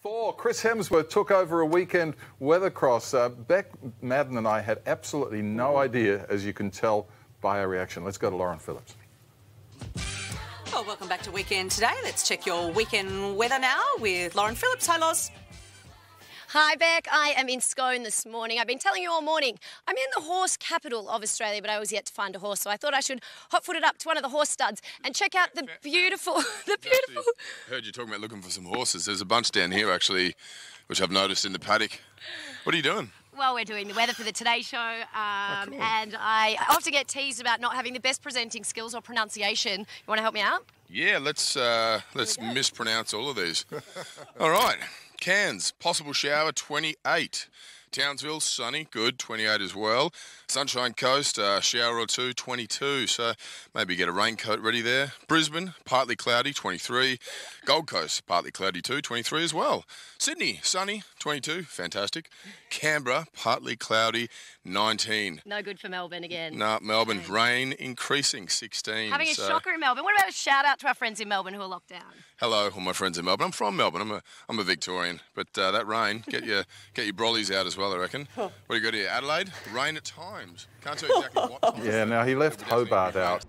Four. Chris Hemsworth took over a weekend weather cross. Uh, Beck Madden and I had absolutely no idea, as you can tell by our reaction. Let's go to Lauren Phillips. Well, welcome back to Weekend Today. Let's check your weekend weather now with Lauren Phillips. Hi, Loz. Hi, Beck. I am in Scone this morning. I've been telling you all morning, I'm in the horse capital of Australia, but I was yet to find a horse, so I thought I should hotfoot it up to one of the horse studs and check out the beautiful, the beautiful... Heard you talking about looking for some horses. There's a bunch down here, actually, which I've noticed in the paddock. What are you doing? Well, we're doing the weather for the Today Show, oh, um, oh, and I often get teased about not having the best presenting skills or pronunciation. You want to help me out? Yeah, let's uh, let's mispronounce all of these. all right, Cairns, possible shower 28. Townsville, sunny, good, 28 as well. Sunshine Coast, a uh, shower or two, 22. So maybe get a raincoat ready there. Brisbane, partly cloudy, 23. Gold Coast, partly cloudy too, 23 as well. Sydney, sunny, 22, fantastic. Canberra, partly cloudy, 19. No good for Melbourne again. No, nah, Melbourne, rain increasing, 16. Having a so. shocker in Melbourne. What about a shout out to our friends in Melbourne who are locked down? Hello, all my friends in Melbourne. I'm from Melbourne. I'm a, I'm a Victorian, but uh, that rain, get your get your brollies out as well well, I reckon. Huh. What do you got here, Adelaide? Rain at times. Can't tell exactly what. yeah, now he left Hobart out.